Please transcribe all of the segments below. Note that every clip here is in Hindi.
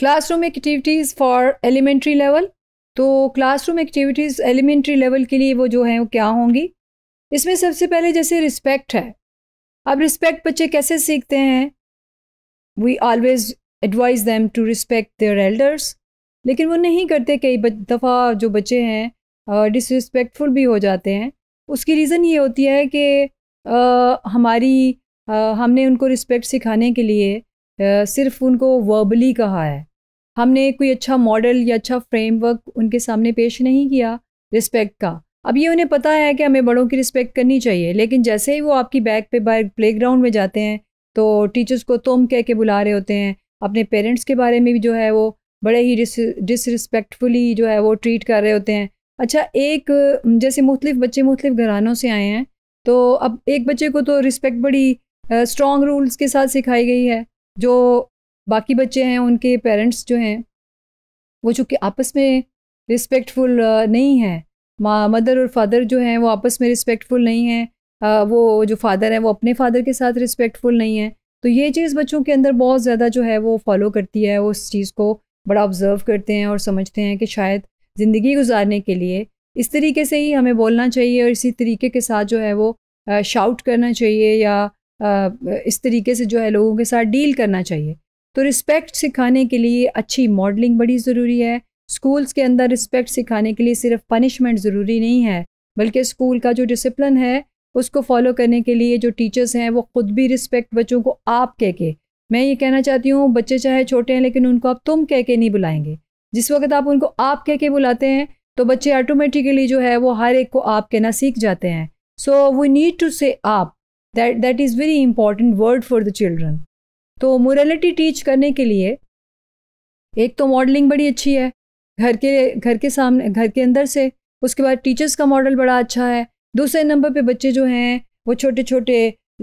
classroom activities for elementary level तो क्लासरूम एक्टिविटीज़ एलिमेंट्री लेवल के लिए वो जो हैं वो क्या होंगी इसमें सबसे पहले जैसे रिस्पेक्ट है अब रिस्पेक्ट बच्चे कैसे सीखते हैं we always advise them to respect their elders लेकिन वो नहीं करते कई दफ़ा जो बच्चे हैं डिसरिस्पेक्टफुल भी हो जाते हैं उसकी रीज़न ये होती है कि हमारी आ, हमने उनको रिस्पेक्ट सिखाने के लिए आ, सिर्फ उनको वर्बली कहा है हमने कोई अच्छा मॉडल या अच्छा फ्रेमवर्क उनके सामने पेश नहीं किया रिस्पेक्ट का अब ये उन्हें पता है कि हमें बड़ों की रिस्पेक्ट करनी चाहिए लेकिन जैसे ही वो आपकी बैग पे बाहर प्ले ग्राउंड में जाते हैं तो टीचर्स को तुम कह के बुला रहे होते हैं अपने पेरेंट्स के बारे में भी जो है वो बड़े ही डिसरिस्पेक्टफुली जो है वो ट्रीट कर रहे होते हैं अच्छा एक जैसे मुख्तफ बच्चे मुख्तफ घरानों से आए हैं तो अब एक बच्चे को तो रिस्पेक्ट बड़ी स्ट्रॉन्ग रूल्स के साथ सिखाई गई है जो बाकी बच्चे हैं उनके पेरेंट्स जो हैं वो चूँकि आपस में रिस्पेक्टफुल नहीं हैं मदर और फादर जो हैं वो आपस में रिस्पेक्टफुल नहीं हैं वो जो फादर हैं वो अपने फादर के साथ रिस्पेक्टफुल नहीं है तो ये चीज़ बच्चों के अंदर बहुत ज़्यादा जो है वो फॉलो करती है वो उस चीज़ को बड़ा ऑब्ज़र्व करते हैं और समझते हैं कि शायद ज़िंदगी गुजारने के लिए इस तरीके से ही हमें बोलना चाहिए और इसी तरीके के साथ जो है वो शाउट करना चाहिए या इस तरीके से जो है लोगों के साथ डील करना चाहिए तो रिस्पेक्ट सिखाने के लिए अच्छी मॉडलिंग बड़ी ज़रूरी है स्कूल्स के अंदर रिस्पेक्ट सिखाने के लिए सिर्फ पनिशमेंट ज़रूरी नहीं है बल्कि स्कूल का जो डिसिप्लिन है उसको फॉलो करने के लिए जो टीचर्स हैं वो ख़ुद भी रिस्पेक्ट बच्चों को आप कह के मैं ये कहना चाहती हूँ बच्चे चाहे छोटे हैं लेकिन उनको आप तुम कह के नहीं बुलाएंगे जिस वक्त आप उनको आप कह के बुलाते हैं तो बच्चे ऑटोमेटिकली जो है वो हर एक को आप कहना सीख जाते हैं so we need to say आप that that is very important word for the children तो मोरलिटी टीच करने के लिए एक तो मॉडलिंग बड़ी अच्छी है घर के घर के सामने घर के अंदर से उसके बाद टीचर्स का मॉडल बड़ा अच्छा है दूसरे नंबर पे बच्चे जो हैं वो छोटे छोटे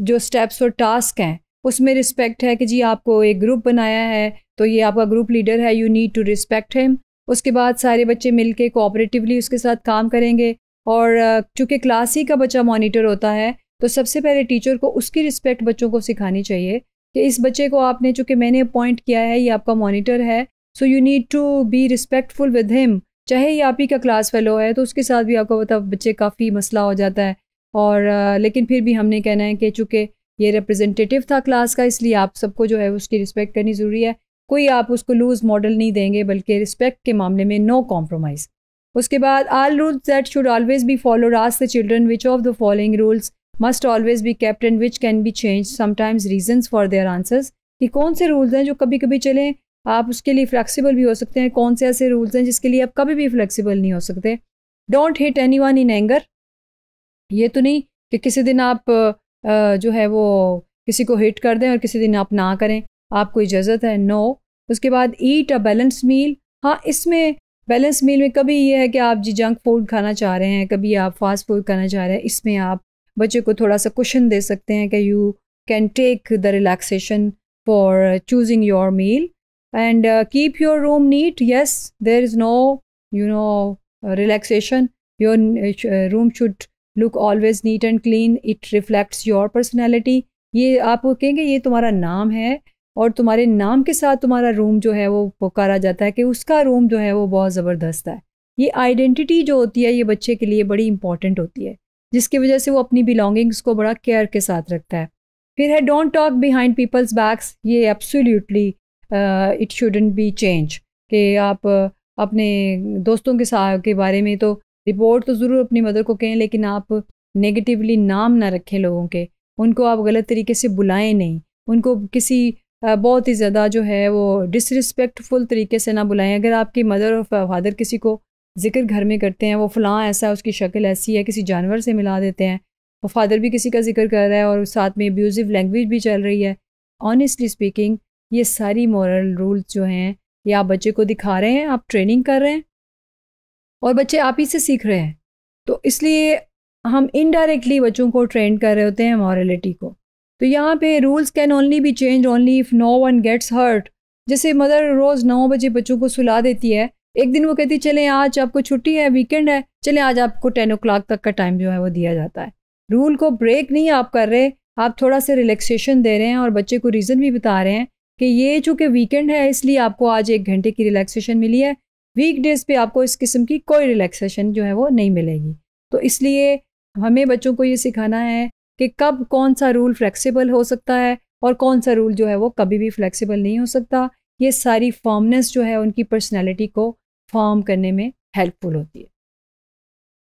जो स्टेप्स और टास्क हैं उसमें रिस्पेक्ट है कि जी आपको एक ग्रुप बनाया है तो ये आपका ग्रुप लीडर है you need to respect him उसके बाद सारे बच्चे मिल के कोऑपरेटिवली उसके साथ काम करेंगे और चूँकि क्लास ही का बच्चा मॉनिटर होता है तो सबसे पहले टीचर को उसकी रिस्पेक्ट बच्चों को सिखानी चाहिए कि इस बच्चे को आपने चूँकि मैंने अपॉइंट किया है ये आपका मॉनिटर है so you need to be respectful with him चाहे ये आप ही का क्लास फेलो है तो उसके साथ भी आपको मतलब बच्चे काफ़ी मसला हो जाता है और लेकिन फिर भी हमने कहना है कि चूँकि ये रिप्रेजेंटेटिव था क्लास का इसलिए आप सबको जो है उसकी रिस्पेक्ट करनी ज़रूरी है कोई आप उसको लूज़ मॉडल नहीं देंगे बल्कि रिस्पेक्ट के मामले में नो कॉम्प्रोमाइज़ उसके बाद all rules that should always be follow आज the children which of the following rules must always be kept and which can be change sometimes reason for their answers कि कौन से रूल्स हैं जो कभी कभी चलें आप उसके लिए फ्लैक्सीबल भी हो सकते हैं कौन से ऐसे रूल्स हैं जिसके लिए आप कभी भी फ्लैक्सीबल नहीं हो सकते don't hit anyone in anger ये तो नहीं कि किसी दिन आप जो है वो किसी को हिट कर दें और किसी दिन आप ना करें आपको इजाज़त है नो उसके बाद ईट अ बैलेंस मील हाँ इसमें बैलेंस मील में कभी ये है कि आप जी जंक फूड खाना चाह रहे हैं कभी आप फास्ट फूड खाना चाह रहे हैं इसमें आप बच्चे को थोड़ा सा क्वेश्चन दे सकते हैं कि you can take the relaxation for choosing your meal and keep your room neat yes there is no you know relaxation your room should look always neat and clean it reflects your personality ये आप कहेंगे ये तुम्हारा नाम है और तुम्हारे नाम के साथ तुम्हारा रूम जो है वो पुकारा जाता है कि उसका रूम जो है वो बहुत ज़बरदस्त है ये आइडेंटिटी जो होती है ये बच्चे के लिए बड़ी इंपॉर्टेंट होती है जिसकी वजह से वो अपनी बिलोंगिंग्स को बड़ा केयर के साथ रखता है फिर है don't talk behind people's backs ये absolutely it shouldn't be change कि आप uh, अपने दोस्तों के साथ के बारे में तो रिपोर्ट तो ज़रूर अपनी मदर को कहें लेकिन आप नेगेटिवली नाम ना रखें लोगों के उनको आप गलत तरीके से बुलाएं नहीं उनको किसी uh, बहुत ही ज़्यादा जो है वो डिसरिस्पेक्टफुल तरीके से ना बुलाएं अगर आपकी मदर और फादर किसी को ज़िक्र घर में करते हैं वो फ़लाँ ऐसा है उसकी शक्ल ऐसी है किसी जानवर से मिला देते हैं वो फादर भी किसी का जिक्र कर रहा है और साथ में अब्यूज़िव लैंग्वेज भी चल रही है ऑनेस्टली स्पीकिंग ये सारी मॉरल रूल्स जो हैं ये आप बच्चे को दिखा रहे हैं आप ट्रेनिंग कर रहे हैं और बच्चे आप ही से सीख रहे हैं तो इसलिए हम इनडायरेक्टली बच्चों को ट्रेन कर रहे होते हैं मॉरलिटी को तो यहाँ पे rules can only be change only if no one gets hurt जैसे मदर रोज़ नौ बजे बच्चों को सुला देती है एक दिन वो कहती चले आज आपको छुट्टी है वीकेंड है चले आज आपको टेन ओ क्लाक तक का टाइम जो है वो दिया जाता है रूल को ब्रेक नहीं आप कर रहे आप थोड़ा सा रिलैक्सेशन दे रहे हैं और बच्चे को रीज़न भी बता रहे हैं कि ये चूँकि वीकेंड है इसलिए आपको आज एक घंटे की रिलैक्सेशन मिली है वीकडेज़ पे आपको इस किस्म की कोई रिलैक्सेशन जो है वो नहीं मिलेगी तो इसलिए हमें बच्चों को ये सिखाना है कि कब कौन सा रूल फ्लेक्सिबल हो सकता है और कौन सा रूल जो है वो कभी भी फ्लेक्सिबल नहीं हो सकता ये सारी फॉर्मनेस जो है उनकी पर्सनैलिटी को फॉर्म करने में हेल्पफुल होती है